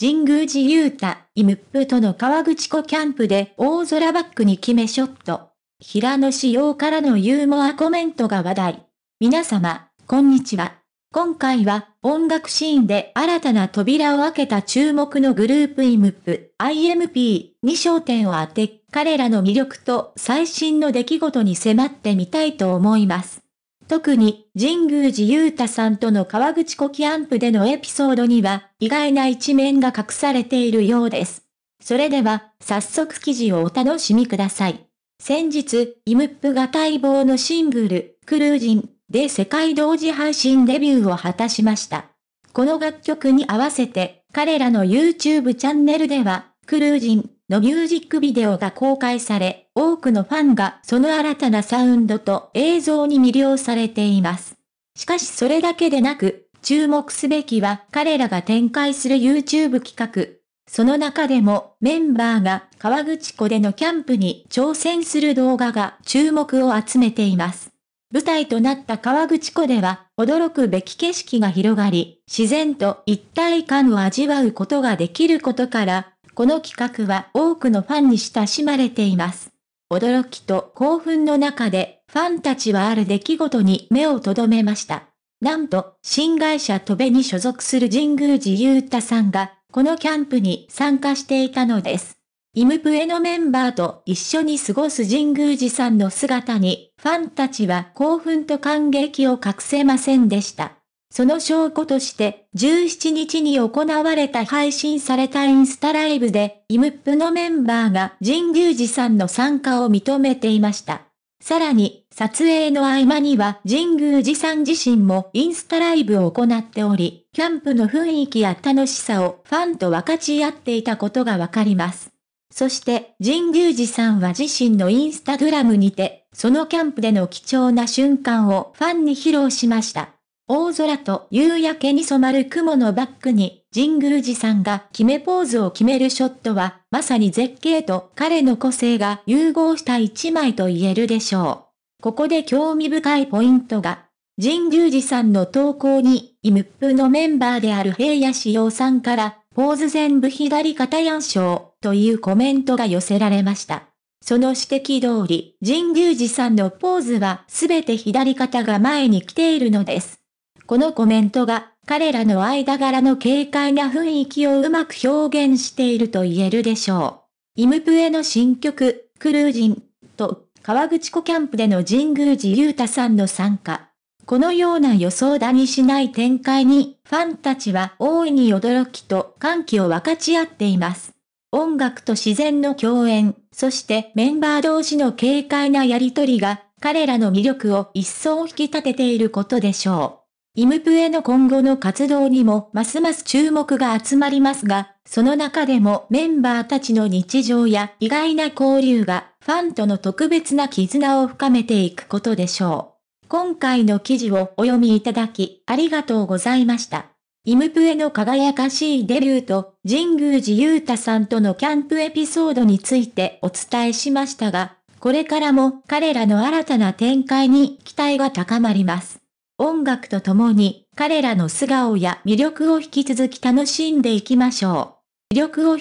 神宮寺勇太、イムップとの川口湖キャンプで大空バックに決めショット。平野紫耀からのユーモアコメントが話題。皆様、こんにちは。今回は音楽シーンで新たな扉を開けた注目のグループイムップ、IMP に焦点を当て、彼らの魅力と最新の出来事に迫ってみたいと思います。特に、神宮寺勇太さんとの川口コキアンプでのエピソードには、意外な一面が隠されているようです。それでは、早速記事をお楽しみください。先日、イムップが待望のシングル、クルージンで世界同時配信デビューを果たしました。この楽曲に合わせて、彼らの YouTube チャンネルでは、クルージンのミュージックビデオが公開され、くのファンがその新たなサウンドと映像に魅了されています。しかしそれだけでなく、注目すべきは彼らが展開する YouTube 企画。その中でもメンバーが川口湖でのキャンプに挑戦する動画が注目を集めています。舞台となった川口湖では驚くべき景色が広がり、自然と一体感を味わうことができることから、この企画は多くのファンに親しまれています。驚きと興奮の中で、ファンたちはある出来事に目をとどめました。なんと、新会社戸部に所属する神宮寺雄太さんが、このキャンプに参加していたのです。イムプエのメンバーと一緒に過ごす神宮寺さんの姿に、ファンたちは興奮と感激を隠せませんでした。その証拠として、17日に行われた配信されたインスタライブで、イムップのメンバーが神宮寺さんの参加を認めていました。さらに、撮影の合間には神宮寺さん自身もインスタライブを行っており、キャンプの雰囲気や楽しさをファンと分かち合っていたことがわかります。そして、神宮寺さんは自身のインスタグラムにて、そのキャンプでの貴重な瞬間をファンに披露しました。大空と夕焼けに染まる雲のバックに、神宮寺さんが決めポーズを決めるショットは、まさに絶景と彼の個性が融合した一枚と言えるでしょう。ここで興味深いポイントが、神宮寺さんの投稿に、イムップのメンバーである平野志陽さんから、ポーズ全部左肩やんしょう、というコメントが寄せられました。その指摘通り、神宮寺さんのポーズはすべて左肩が前に来ているのです。このコメントが、彼らの間柄の軽快な雰囲気をうまく表現していると言えるでしょう。イムプエの新曲、クルージン、と、川口湖キャンプでの神宮寺勇太さんの参加。このような予想だにしない展開に、ファンたちは大いに驚きと歓喜を分かち合っています。音楽と自然の共演、そしてメンバー同士の軽快なやりとりが、彼らの魅力を一層引き立てていることでしょう。イムプエの今後の活動にもますます注目が集まりますが、その中でもメンバーたちの日常や意外な交流がファンとの特別な絆を深めていくことでしょう。今回の記事をお読みいただきありがとうございました。イムプエの輝かしいデビューと神宮寺勇太さんとのキャンプエピソードについてお伝えしましたが、これからも彼らの新たな展開に期待が高まります。音楽と共に彼らの素顔や魅力を引き続き楽しんでいきましょう。魅力を